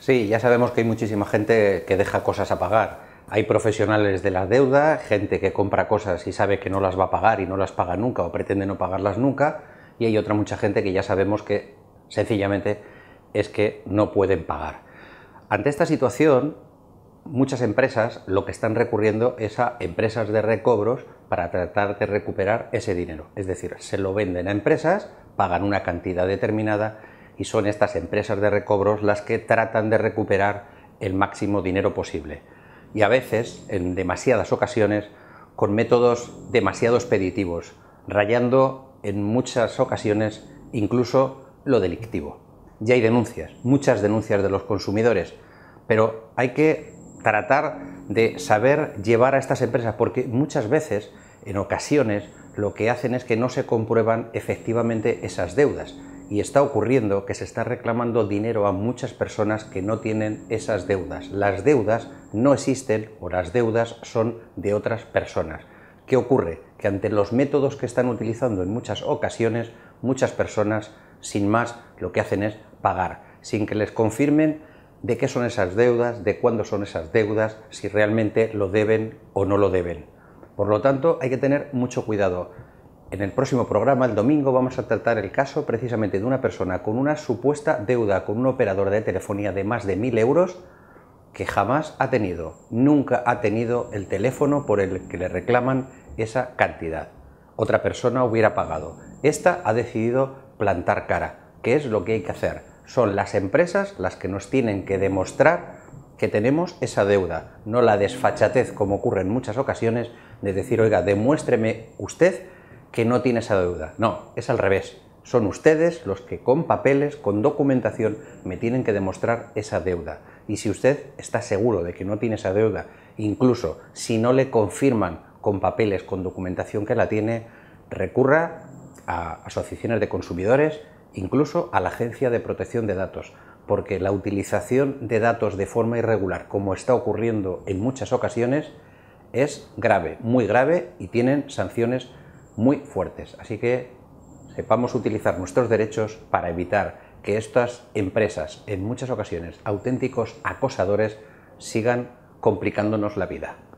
Sí, ya sabemos que hay muchísima gente que deja cosas a pagar. Hay profesionales de la deuda, gente que compra cosas y sabe que no las va a pagar y no las paga nunca o pretende no pagarlas nunca. Y hay otra mucha gente que ya sabemos que sencillamente es que no pueden pagar. Ante esta situación, muchas empresas lo que están recurriendo es a empresas de recobros para tratar de recuperar ese dinero. Es decir, se lo venden a empresas, pagan una cantidad determinada y son estas empresas de recobros las que tratan de recuperar el máximo dinero posible. Y a veces, en demasiadas ocasiones, con métodos demasiado expeditivos, rayando en muchas ocasiones incluso lo delictivo. Ya hay denuncias, muchas denuncias de los consumidores, pero hay que tratar de saber llevar a estas empresas, porque muchas veces, en ocasiones, lo que hacen es que no se comprueban efectivamente esas deudas y está ocurriendo que se está reclamando dinero a muchas personas que no tienen esas deudas. Las deudas no existen o las deudas son de otras personas. ¿Qué ocurre? Que ante los métodos que están utilizando en muchas ocasiones, muchas personas, sin más, lo que hacen es pagar, sin que les confirmen de qué son esas deudas, de cuándo son esas deudas, si realmente lo deben o no lo deben. Por lo tanto, hay que tener mucho cuidado. En el próximo programa, el domingo, vamos a tratar el caso precisamente de una persona con una supuesta deuda con un operador de telefonía de más de 1.000 euros que jamás ha tenido, nunca ha tenido el teléfono por el que le reclaman esa cantidad. Otra persona hubiera pagado. Esta ha decidido plantar cara, ¿Qué es lo que hay que hacer. Son las empresas las que nos tienen que demostrar que tenemos esa deuda, no la desfachatez como ocurre en muchas ocasiones de decir, oiga, demuéstreme usted que no tiene esa deuda. No, es al revés. Son ustedes los que con papeles, con documentación, me tienen que demostrar esa deuda. Y si usted está seguro de que no tiene esa deuda, incluso si no le confirman con papeles, con documentación que la tiene, recurra a asociaciones de consumidores, incluso a la Agencia de Protección de Datos, porque la utilización de datos de forma irregular, como está ocurriendo en muchas ocasiones, es grave, muy grave y tienen sanciones muy fuertes. Así que sepamos utilizar nuestros derechos para evitar que estas empresas, en muchas ocasiones auténticos acosadores, sigan complicándonos la vida.